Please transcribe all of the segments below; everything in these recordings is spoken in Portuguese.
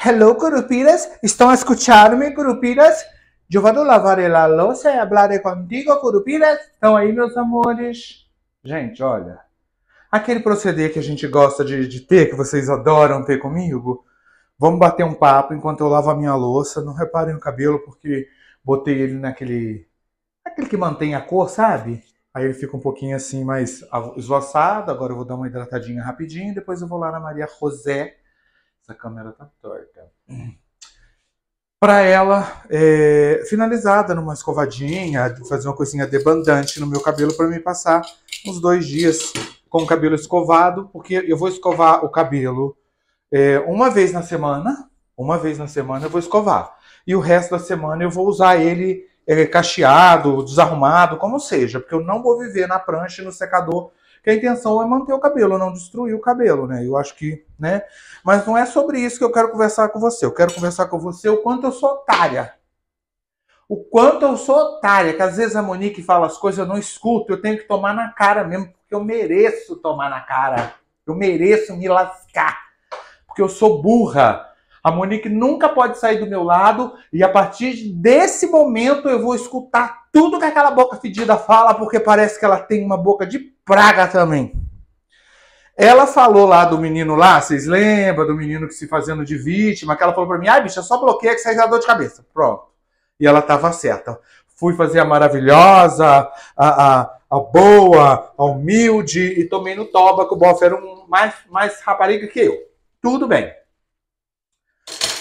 Hello, curupiras. Estão escutar-me, curupiras? Eu vou lavar a louça e falar contigo, curupiras. Estão aí, meus amores? Gente, olha. Aquele proceder que a gente gosta de, de ter, que vocês adoram ter comigo. Vamos bater um papo enquanto eu lavo a minha louça. Não reparem o cabelo, porque botei ele naquele... Aquele que mantém a cor, sabe? Aí ele fica um pouquinho assim mais esvoaçado. Agora eu vou dar uma hidratadinha rapidinho. Depois eu vou lá na Maria Rosé essa câmera tá torta. Para ela, é, finalizada numa escovadinha, fazer uma coisinha debandante no meu cabelo para me passar uns dois dias com o cabelo escovado, porque eu vou escovar o cabelo é, uma vez na semana, uma vez na semana eu vou escovar. E o resto da semana eu vou usar ele é, cacheado, desarrumado, como seja, porque eu não vou viver na prancha e no secador, que a intenção é manter o cabelo, não destruir o cabelo, né? Eu acho que, né? Mas não é sobre isso que eu quero conversar com você. Eu quero conversar com você o quanto eu sou otária. O quanto eu sou otária, que às vezes a Monique fala as coisas, eu não escuto, eu tenho que tomar na cara mesmo, porque eu mereço tomar na cara. Eu mereço me lascar. Porque eu sou burra. A Monique nunca pode sair do meu lado e a partir desse momento eu vou escutar tudo que aquela boca fedida fala, porque parece que ela tem uma boca de praga também. Ela falou lá do menino lá, vocês lembram? Do menino que se fazendo de vítima, que ela falou pra mim, ai, bicha, só bloqueia que sai da dor de cabeça. Pronto. E ela tava certa. Fui fazer a maravilhosa, a, a, a boa, a humilde, e tomei no toba, que o bofe era um mais, mais rapariga que eu. Tudo bem.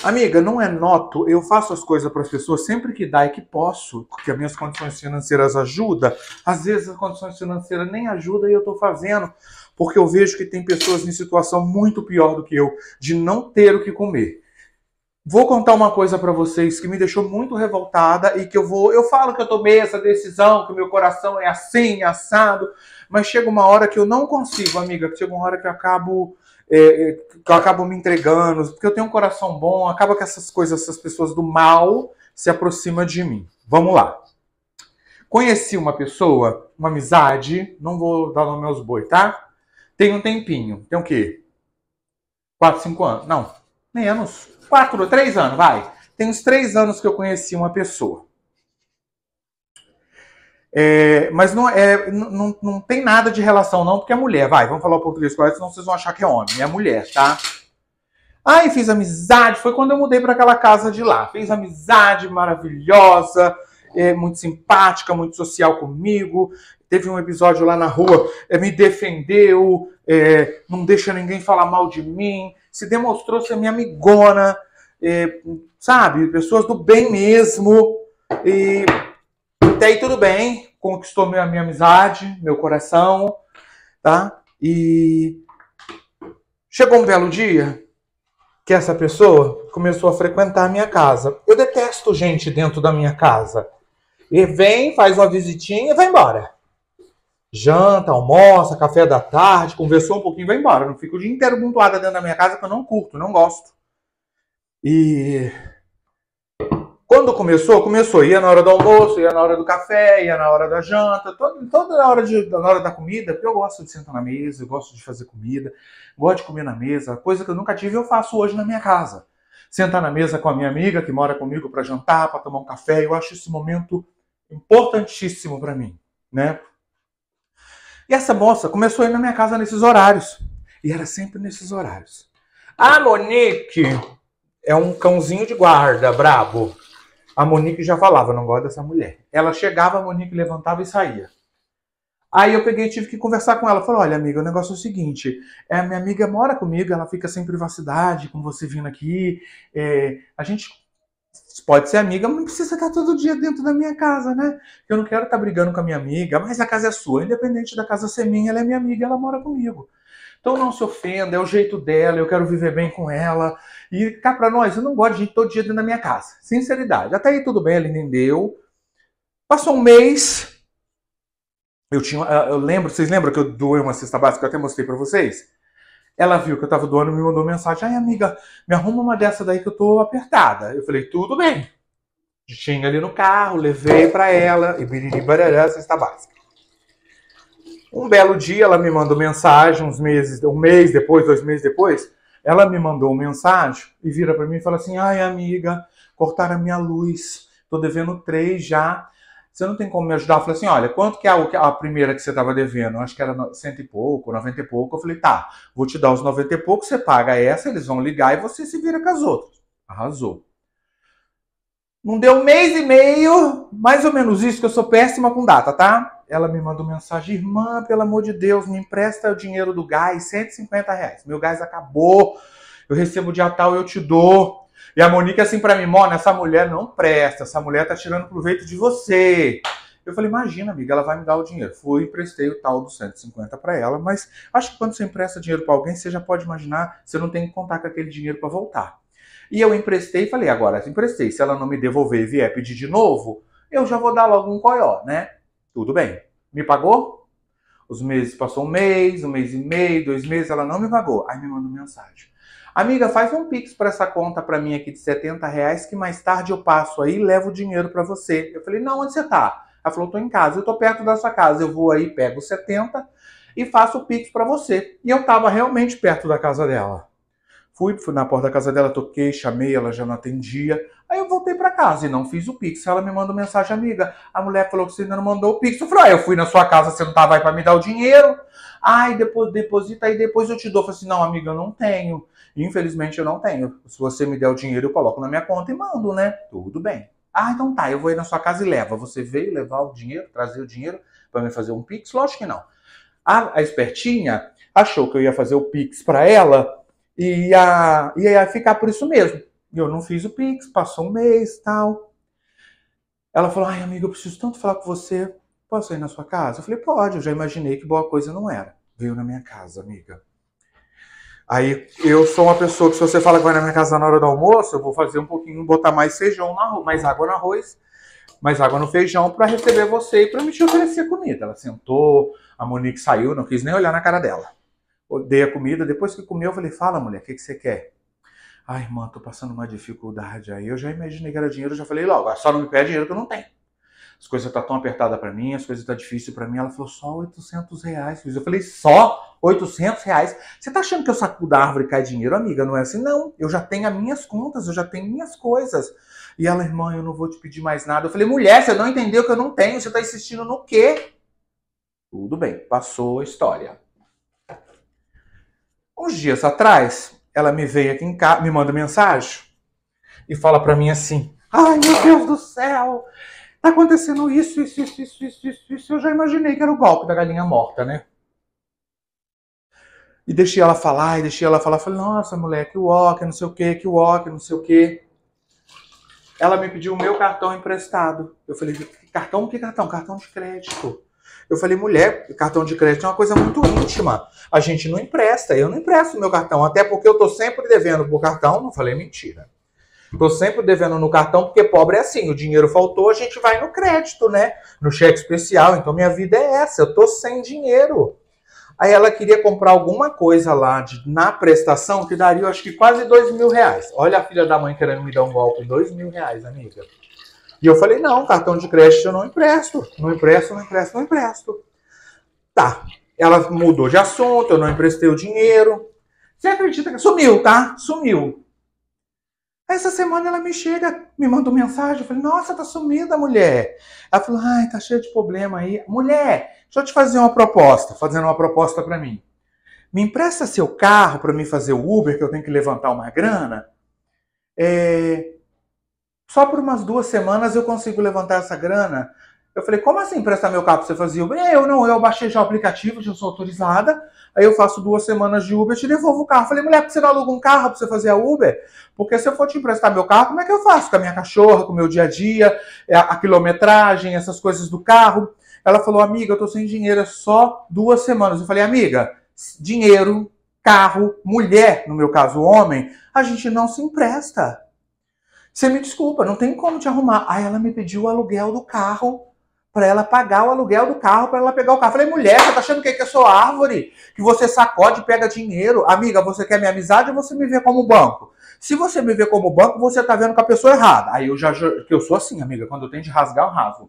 Amiga, não é noto, eu faço as coisas para as pessoas sempre que dá e que posso, porque as minhas condições financeiras ajudam. Às vezes as condições financeiras nem ajudam e eu estou fazendo porque eu vejo que tem pessoas em situação muito pior do que eu, de não ter o que comer. Vou contar uma coisa para vocês que me deixou muito revoltada e que eu vou. Eu falo que eu tomei essa decisão, que meu coração é assim, assado, mas chega uma hora que eu não consigo, amiga. Chega uma hora que eu acabo. É, é que eu acabo me entregando, porque eu tenho um coração bom, acaba que essas coisas, essas pessoas do mal se aproximam de mim. Vamos lá. Conheci uma pessoa, uma amizade, não vou dar nome aos boi, tá? Tem um tempinho. Tem o quê? 4, 5 anos. Não, menos. 4, 3 anos, vai. Tem uns 3 anos que eu conheci uma pessoa. É, mas não, é, não, não tem nada de relação, não, porque é mulher. Vai, vamos falar o português correto, senão vocês vão achar que é homem. É mulher, tá? Ai, fiz amizade. Foi quando eu mudei para aquela casa de lá. Fez amizade maravilhosa é, muito simpática, muito social comigo. Teve um episódio lá na rua, é, me defendeu, é, não deixa ninguém falar mal de mim, se demonstrou ser minha amigona, é, sabe? Pessoas do bem mesmo. E até aí tudo bem, conquistou minha, minha amizade, meu coração, tá? E chegou um belo dia, que essa pessoa começou a frequentar a minha casa. Eu detesto gente dentro da minha casa. E vem, faz uma visitinha e vai embora. Janta, almoça, café da tarde, conversou um pouquinho, vai embora. Eu não fico o dia inteiro pontuada dentro da minha casa que eu não curto, não gosto. E quando começou, começou. Ia na hora do almoço, ia na hora do café, ia na hora da janta, toda, toda hora de, na hora da comida, porque eu gosto de sentar na mesa, eu gosto de fazer comida, gosto de comer na mesa, coisa que eu nunca tive, eu faço hoje na minha casa. Sentar na mesa com a minha amiga que mora comigo para jantar, para tomar um café, eu acho esse momento importantíssimo para mim, né? E essa moça começou a ir na minha casa nesses horários. E era sempre nesses horários. A Monique é um cãozinho de guarda, brabo. A Monique já falava, não gosto dessa mulher. Ela chegava, a Monique levantava e saía. Aí eu peguei e tive que conversar com ela. Falei, olha, amiga, o negócio é o seguinte: é, minha amiga mora comigo, ela fica sem privacidade com você vindo aqui. É, a gente pode ser amiga, mas não precisa estar todo dia dentro da minha casa, né? Eu não quero estar brigando com a minha amiga, mas a casa é sua, independente da casa ser minha, ela é minha amiga, ela mora comigo. Então não se ofenda, é o jeito dela, eu quero viver bem com ela. E cá para nós, eu não gosto de gente todo dia dentro da minha casa. Sinceridade. Até aí tudo bem, ela entendeu. Passou um mês, eu tinha, ah, eu lembro, vocês lembram que eu doei uma cesta básica que eu até mostrei para vocês? Ela viu que eu tava doando e me mandou mensagem. Ai, amiga, me arruma uma dessa daí que eu tô apertada. Eu falei, tudo bem. Tinha ali no carro, levei para ela e biriri barará, cesta básica. Um belo dia ela me mandou mensagem, uns meses, um mês depois, dois meses depois, ela me mandou uma mensagem e vira para mim e fala assim: "Ai, amiga, cortaram a minha luz. Tô devendo três já você não tem como me ajudar? Eu falei assim, olha, quanto que é a, primeira que você estava devendo? Acho que era cento e pouco, noventa e pouco. Eu falei, tá, vou te dar os noventa e pouco, você paga essa, eles vão ligar e você se vira com as outras. Arrasou. Não deu um mês e meio, mais ou menos isso, que eu sou péssima com data, tá? Ela me mandou mensagem, irmã, pelo amor de Deus, me empresta o dinheiro do gás, 150 reais. Meu gás acabou, eu recebo o dia tal, eu te dou. E a Monique assim para mim, Mona, essa mulher não presta, essa mulher tá tirando proveito de você. Eu falei, imagina, amiga, ela vai me dar o dinheiro. Fui, emprestei o tal dos 150 para ela, mas acho que quando você empresta dinheiro para alguém, você já pode imaginar, você não tem que contar com aquele dinheiro para voltar. E eu emprestei e falei, agora emprestei, se ela não me devolver e vier pedir de novo, eu já vou dar logo um coió, né? Tudo bem. Me pagou? Os meses, passou um mês, um mês e meio, dois meses, ela não me pagou. Aí me mandou mensagem. Amiga, faz um pix para essa conta para mim aqui de 70 reais, que mais tarde eu passo aí e levo o dinheiro para você. Eu falei, não, onde você tá? Ela falou, tô em casa, eu tô perto da sua casa, eu vou aí, pego 70 e faço o pix para você. E eu tava realmente perto da casa dela. Fui, fui na porta da casa dela, toquei, chamei, ela já não atendia. Aí eu voltei para casa e não fiz o pix. Ela me mandou mensagem, amiga. A mulher falou que você ainda não mandou o pix. Eu falei, ah, eu fui na sua casa, você não tava tá aí para me dar o dinheiro? Ai, depois deposita aí, depois eu te dou. Eu falei assim, não, amiga, eu não tenho. Infelizmente eu não tenho. Se você me der o dinheiro, eu coloco na minha conta e mando, né? Tudo bem. Ah, então tá, eu vou ir na sua casa e leva. Você veio levar o dinheiro, trazer o dinheiro para me fazer um pix? Lógico que não. A, a, espertinha achou que eu ia fazer o pix para ela e ia, ia ficar por isso mesmo. E eu não fiz o pix, passou um mês tal. Ela falou: ai, amiga, eu preciso tanto falar com você. Posso ir na sua casa? Eu falei: pode, eu já imaginei que boa coisa não era. Veio na minha casa, amiga. Aí eu sou uma pessoa que se você fala que vai na minha casa na hora do almoço, eu vou fazer um pouquinho, botar mais feijão na mais água no arroz, mais água no feijão para receber você e para me te oferecer comida. Ela sentou, a Monique saiu, não quis nem olhar na cara dela. Dei a comida, depois que comeu, eu falei: "Fala, mulher, o que que você quer?" "Ai, irmã, tô passando uma dificuldade aí. Eu já imaginei que era dinheiro, eu já falei logo, ah, só não me pede dinheiro que eu não tenho." as coisas estão tá tão apertadas para mim, as coisas estão tá difíceis para mim. Ela falou, só 800 reais, Luiz. Eu falei, só 800 reais? Você tá achando que eu saco da árvore e cai dinheiro? Amiga, não é assim? Não, eu já tenho as minhas contas, eu já tenho minhas coisas. E ela, irmã, eu não vou te pedir mais nada. Eu falei, mulher, você não entendeu que eu não tenho, você tá insistindo no quê? Tudo bem, passou a história. Uns dias atrás, ela me veio aqui em casa, me manda mensagem e fala para mim assim: Ai meu Deus do céu, Tá acontecendo isso, isso, isso, isso, isso, isso, isso. Eu já imaginei que era o golpe da galinha morta, né? E deixei ela falar, e deixei ela falar. Falei, nossa, mulher, que não sei o que, que não sei o que. Ela me pediu o meu cartão emprestado. Eu falei, cartão? Que cartão? Cartão de crédito. Eu falei, mulher, cartão de crédito é uma coisa muito íntima. A gente não empresta. Eu não empresto meu cartão, até porque eu tô sempre devendo por cartão. Não falei mentira. Tô sempre devendo no cartão, porque pobre é assim, o dinheiro faltou, a gente vai no crédito, né? No cheque especial. Então minha vida é essa, eu tô sem dinheiro. Aí ela queria comprar alguma coisa lá de, na prestação que daria, eu acho que quase dois mil reais. Olha a filha da mãe querendo me dar um golpe, dois mil reais, amiga. E eu falei, não, cartão de crédito eu não empresto, não empresto, não empresto, não empresto. Tá, ela mudou de assunto, eu não emprestei o dinheiro. Você acredita que sumiu, tá? Sumiu. Essa semana ela me chega, me mandou mensagem, eu falei, nossa, tá sumida a mulher. Ela falou, ai, tá cheia de problema aí. Mulher, deixa eu te fazer uma proposta, fazendo uma proposta para mim. Me empresta seu carro para mim fazer o Uber, que eu tenho que levantar uma grana? É... Só por umas duas semanas eu consigo levantar essa grana. Eu falei, como assim emprestar meu carro pra você fazer Uber? É, eu não, eu baixei já o aplicativo, já sou autorizada. Aí eu faço duas semanas de Uber, te devolvo o carro. Eu falei, mulher, por que você não aluga um carro pra você fazer a Uber? Porque se eu for te emprestar meu carro, como é que eu faço? Com a minha cachorra, com o meu dia a dia, é, a, a quilometragem, essas coisas do carro. Ela falou, amiga, eu tô sem dinheiro, é só duas semanas. Eu falei, amiga, dinheiro, carro, mulher, no meu caso homem, a gente não se empresta. Você me desculpa, não tem como te arrumar. Aí ela me pediu o aluguel do carro para ela pagar o aluguel do carro, para ela pegar o carro. Falei, mulher, você tá achando que, que eu sou árvore? Que você sacode, pega dinheiro. Amiga, você quer minha amizade ou você me vê como banco? Se você me vê como banco, você tá vendo com a pessoa errada. Aí eu já que eu sou assim, amiga, quando eu tenho de rasgar, eu rasgo.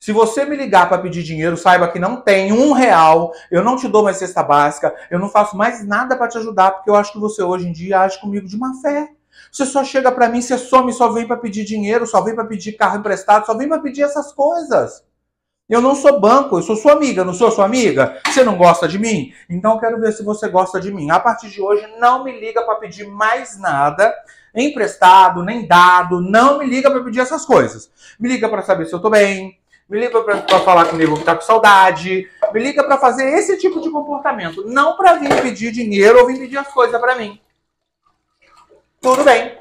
Se você me ligar para pedir dinheiro, saiba que não tem um real, eu não te dou mais cesta básica, eu não faço mais nada para te ajudar, porque eu acho que você hoje em dia age comigo de má fé. Você só chega para mim, você some, só vem para pedir dinheiro, só vem para pedir carro emprestado, só vem para pedir essas coisas. Eu não sou banco, eu sou sua amiga, não sou sua amiga? Você não gosta de mim? Então eu quero ver se você gosta de mim. A partir de hoje, não me liga para pedir mais nada, emprestado, nem dado, não me liga para pedir essas coisas. Me liga para saber se eu tô bem, me liga para falar comigo que tá com saudade, me liga para fazer esse tipo de comportamento, não para vir pedir dinheiro ou vir pedir as coisas para mim. Tudo bem.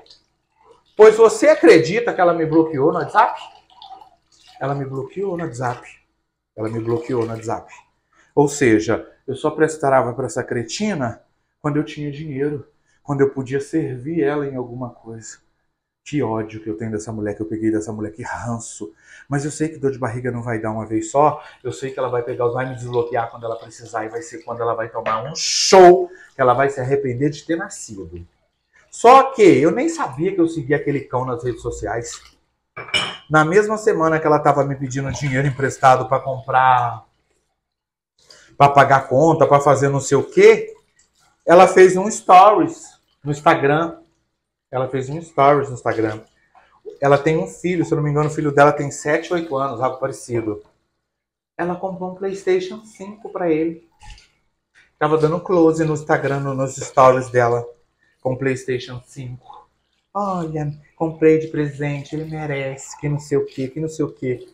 Pois você acredita que ela me bloqueou no WhatsApp? Ela me bloqueou no WhatsApp. Ela me bloqueou no WhatsApp. Ou seja, eu só prestava para essa cretina quando eu tinha dinheiro, quando eu podia servir ela em alguma coisa. Que ódio que eu tenho dessa mulher que eu peguei dessa mulher, que ranço. Mas eu sei que dor de barriga não vai dar uma vez só. Eu sei que ela vai pegar, vai me desbloquear quando ela precisar e vai ser quando ela vai tomar um show que ela vai se arrepender de ter nascido. Só que eu nem sabia que eu seguia aquele cão nas redes sociais. Na mesma semana que ela estava me pedindo dinheiro emprestado para comprar, para pagar conta, para fazer não sei o quê, ela fez um stories no Instagram. Ela fez um stories no Instagram. Ela tem um filho, se eu não me engano, o filho dela tem 7, 8 anos, algo parecido. Ela comprou um PlayStation 5 para ele. Tava dando close no Instagram, nos stories dela com PlayStation 5. Olha, comprei de presente, ele merece, que não sei o que, que não sei o que.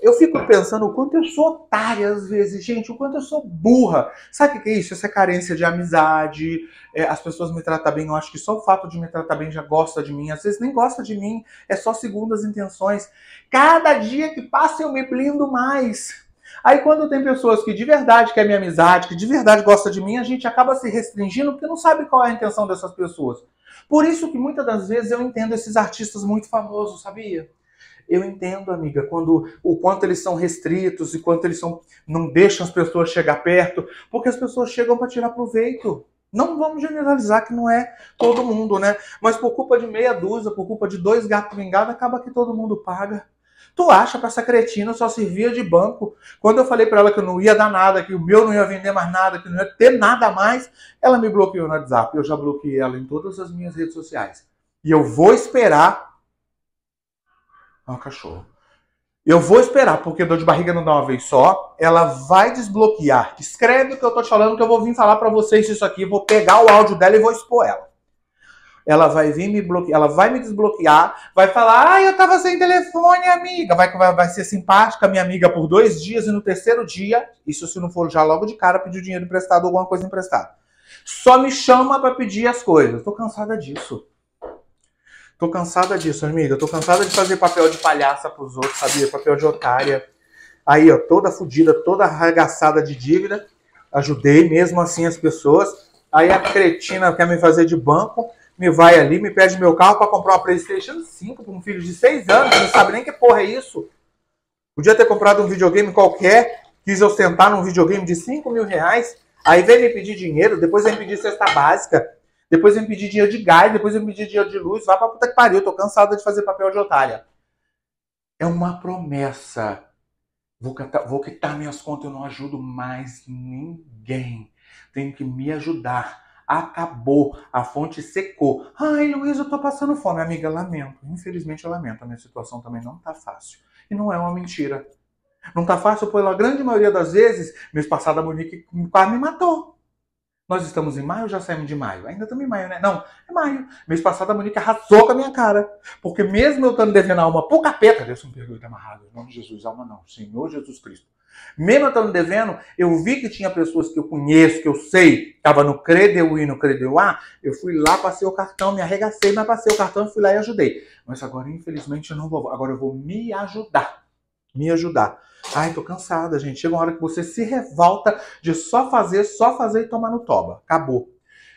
Eu fico pensando o quanto eu sou otária às vezes, gente, o quanto eu sou burra. Sabe o que é isso? Essa carência de amizade, é, as pessoas me tratam bem, eu acho que só o fato de me tratar bem já gosta de mim. Às vezes nem gosta de mim, é só segundas intenções. Cada dia que passa eu me blindo mais. Aí quando tem pessoas que de verdade querem minha amizade, que de verdade gosta de mim, a gente acaba se restringindo porque não sabe qual é a intenção dessas pessoas. Por isso que muitas das vezes eu entendo esses artistas muito famosos, sabia? Eu entendo, amiga, quando o quanto eles são restritos e quanto eles são não deixam as pessoas chegar perto, porque as pessoas chegam para tirar proveito. Não vamos generalizar que não é todo mundo, né? Mas por culpa de meia dúzia, por culpa de dois gatos vingados, acaba que todo mundo paga. Tu acha que essa cretina só servia de banco? Quando eu falei para ela que eu não ia dar nada, que o meu não ia vender mais nada, que não ia ter nada mais, ela me bloqueou no WhatsApp. Eu já bloqueei ela em todas as minhas redes sociais. E eu vou esperar. É ah, oh, cachorro. Eu vou esperar, porque dor de barriga não dá uma vez só. Ela vai desbloquear. Escreve o que eu tô te falando, que eu vou vir falar para vocês isso aqui. Vou pegar o áudio dela e vou expor ela ela vai vir me bloquear, ela vai me desbloquear, vai falar, ah, eu tava sem telefone, amiga. Vai, vai, vai ser simpática, minha amiga, por dois dias e no terceiro dia, isso se não for já logo de cara pedir dinheiro emprestado ou alguma coisa emprestada. Só me chama para pedir as coisas. Tô cansada disso. Tô cansada disso, amiga. Tô cansada de fazer papel de palhaça pros outros, sabia? Papel de otária. Aí, ó, toda fodida, toda arregaçada de dívida. Ajudei mesmo assim as pessoas. Aí a cretina quer me fazer de banco me vai ali, me pede meu carro para comprar uma PlayStation 5 para um filho de 6 anos, não sabe nem que porra é isso. Podia ter comprado um videogame qualquer, quis ostentar num videogame de 5 mil reais, aí vem me pedir dinheiro, depois vem me pedir cesta básica, depois vem me pedir dinheiro de gás, depois vem me pedir dinheiro de luz, vai pra puta que pariu, tô cansada de fazer papel de otária. É uma promessa. Vou quitar, vou quitar minhas contas, eu não ajudo mais ninguém. Tenho que me ajudar acabou, a fonte secou. Ai, Luiz, eu tô passando fome. Amiga, lamento. Infelizmente, eu lamento. A minha situação também não tá fácil. E não é uma mentira. Não tá fácil, pela grande maioria das vezes, mês passado a Monique quase me matou. Nós estamos em maio, já saímos de maio. Ainda estamos em maio, né? Não, é maio. Mês passado a Monique arrasou com a minha cara. Porque mesmo eu estando devendo a alma pro capeta, Deus me perdoe, tá amarrado. Em nome de Jesus, alma não. Senhor Jesus Cristo. Mesmo eu estando devendo, eu vi que tinha pessoas que eu conheço, que eu sei, estava no Credeu e no Credeu A, eu fui lá, passei o cartão, me arregacei, mas passei o cartão e fui lá e ajudei. Mas agora, infelizmente, eu não vou. Agora eu vou me ajudar. Me ajudar. Ai, tô cansada, gente. Chega uma hora que você se revolta de só fazer, só fazer e tomar no toba. Acabou.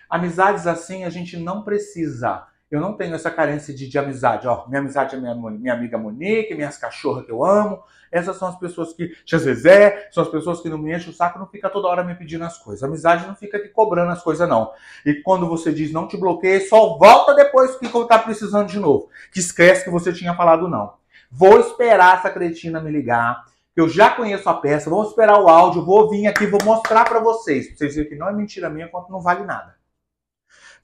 Amizades assim a gente não precisa eu não tenho essa carência de, de amizade. Ó, minha amizade é minha, minha amiga Monique, minhas cachorras que eu amo. Essas são as pessoas que. Zezé, são as pessoas que não me enchem o saco, não fica toda hora me pedindo as coisas. A amizade não fica aqui cobrando as coisas, não. E quando você diz não te bloqueie, só volta depois que está precisando de novo. Que esquece que você tinha falado não. Vou esperar essa cretina me ligar. Eu já conheço a peça, vou esperar o áudio, vou vir aqui, vou mostrar para vocês. Pra vocês verem que não é mentira minha, quanto não vale nada.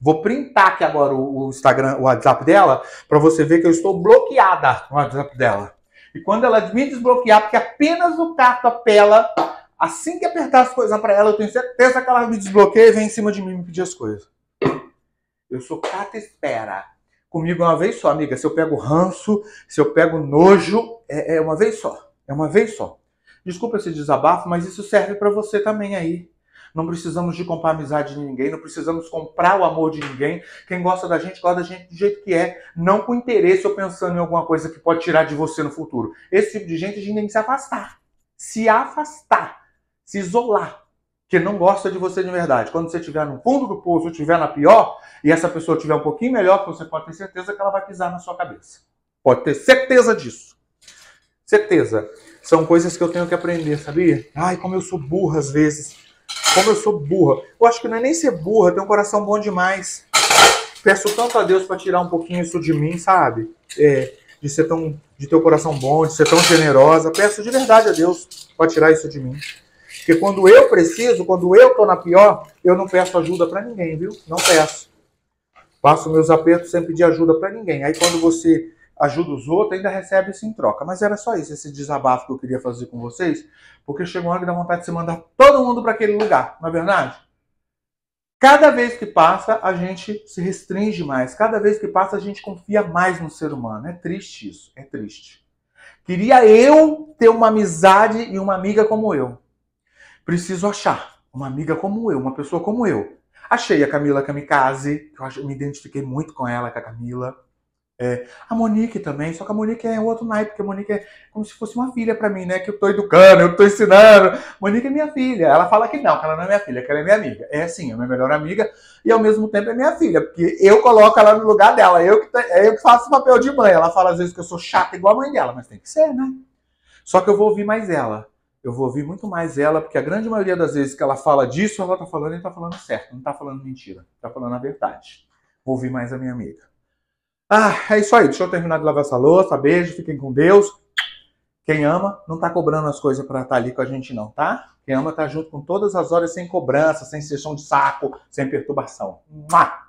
Vou printar aqui agora o, Instagram, o WhatsApp dela, para você ver que eu estou bloqueada no WhatsApp dela. E quando ela me desbloquear, porque apenas o apela assim que apertar as coisas para ela, eu tenho certeza que ela me desbloqueia e vem em cima de mim me pedir as coisas. Eu sou cata espera. Comigo é uma vez só, amiga. Se eu pego ranço, se eu pego nojo, é, é uma vez só. É uma vez só. Desculpa esse desabafo, mas isso serve para você também aí. Não precisamos de comprar amizade de ninguém, não precisamos comprar o amor de ninguém. Quem gosta da gente, gosta da gente do jeito que é, não com interesse ou pensando em alguma coisa que pode tirar de você no futuro. Esse tipo de gente a gente tem que se afastar. Se afastar, se isolar. Que não gosta de você de verdade. Quando você estiver no fundo do poço, estiver na pior, e essa pessoa estiver um pouquinho melhor, você pode ter certeza que ela vai pisar na sua cabeça. Pode ter certeza disso. Certeza. São coisas que eu tenho que aprender, sabia? Ai, como eu sou burra às vezes como eu sou burra. Eu acho que não é nem ser burra, tem um coração bom demais. Peço tanto a Deus para tirar um pouquinho isso de mim, sabe? É, de ser tão, de ter um coração bom, de ser tão generosa. Peço de verdade a Deus para tirar isso de mim. Porque quando eu preciso, quando eu tô na pior, eu não peço ajuda para ninguém, viu? Não peço. Passo meus apertos sem pedir ajuda para ninguém. Aí quando você ajuda os outros, ainda recebe isso em troca. Mas era só isso, esse desabafo que eu queria fazer com vocês, porque chegou uma hora que dá vontade de se mandar todo mundo para aquele lugar, não é verdade? Cada vez que passa, a gente se restringe mais. Cada vez que passa, a gente confia mais no ser humano. É triste isso, é triste. Queria eu ter uma amizade e uma amiga como eu. Preciso achar uma amiga como eu, uma pessoa como eu. Achei a Camila Kamikaze, eu me identifiquei muito com ela, com a Camila. É, a Monique também, só que a Monique é outro naipe, porque a Monique é como se fosse uma filha para mim, né? Que eu tô educando, eu tô ensinando. Monique é minha filha. Ela fala que não, que ela não é minha filha, que ela é minha amiga. É assim, é minha melhor amiga e ao mesmo tempo é minha filha, porque eu coloco ela no lugar dela, eu que, tá, é eu que faço o papel de mãe. Ela fala às vezes que eu sou chata igual a mãe dela, mas tem que ser, né? Só que eu vou ouvir mais ela. Eu vou ouvir muito mais ela, porque a grande maioria das vezes que ela fala disso, ela tá falando e tá falando certo, não tá falando mentira, tá falando a verdade. Vou ouvir mais a minha amiga. Ah, é isso aí. Deixa eu terminar de lavar essa louça. Beijo, fiquem com Deus. Quem ama não tá cobrando as coisas para estar tá ali com a gente, não, tá? Quem ama tá junto com todas as horas, sem cobrança, sem sessão de saco, sem perturbação. Mua!